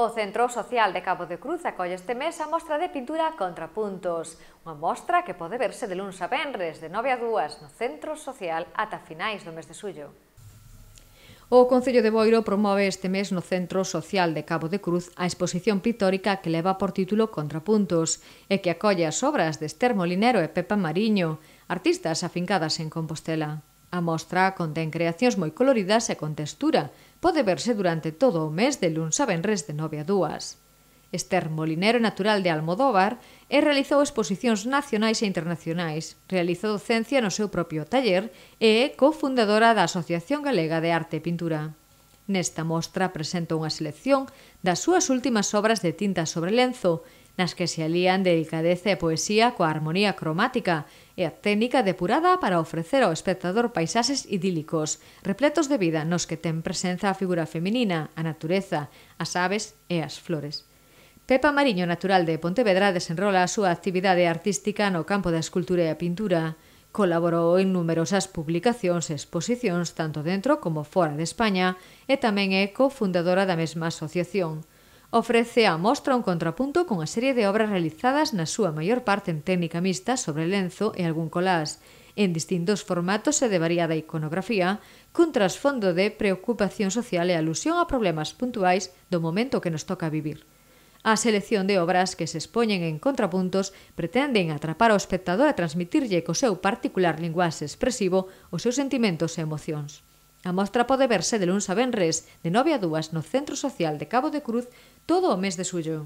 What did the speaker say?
O Centro Social de Cabo de Cruz acolle este mes a mostra de pintura Contrapuntos, unha mostra que pode verse de luns a venres de 9 a 2 no Centro Social ata finais do mes de xullo. O Concello de Boiro promove este mes no Centro Social de Cabo de Cruz a exposición pictórica que leva por título Contrapuntos e que acolle as obras de Esther Molinero e Pepa Mariño, artistas afincadas en Compostela. A mostra contén creacións moi coloridas e con textura, pode verse durante todo o mes de luns a venres de 9 a 2. Esther Molinero, natural de Almodóvar, e realizou exposicións nacionais e internacionais. Realizou docencia no seu propio taller e é cofundadora da Asociación Galega de Arte e Pintura. Nesta mostra presenta unha selección das súas últimas obras de tinta sobre lenzo nas que se alían delicadeza e poesía coa armonía cromática e a técnica depurada para ofrecer ao espectador paisaxes idílicos, repletos de vida nos que ten presenza a figura feminina, a natureza, as aves e as flores. Pepa Mariño, natural de Pontevedra, desenrola a súa actividade artística no campo da escultura e a pintura, Colaborou en numerosas publicacións e exposicións tanto dentro como fora de España e tamén é cofundadora da mesma asociación ofrece a mostra un contrapunto cunha serie de obras realizadas na súa maior parte en técnica mixta sobre lenzo e algún colás, en distintos formatos e de variada iconografía, cun trasfondo de preocupación social e alusión a problemas puntuais do momento que nos toca vivir. A selección de obras que se expoñen en contrapuntos pretenden atrapar ao espectador e transmitirlle co seu particular linguaxe expresivo os seus sentimentos e emocións. A mostra pode verse de luns a venres, de 9 a 2 no Centro Social de Cabo de Cruz todo o mes de xullo.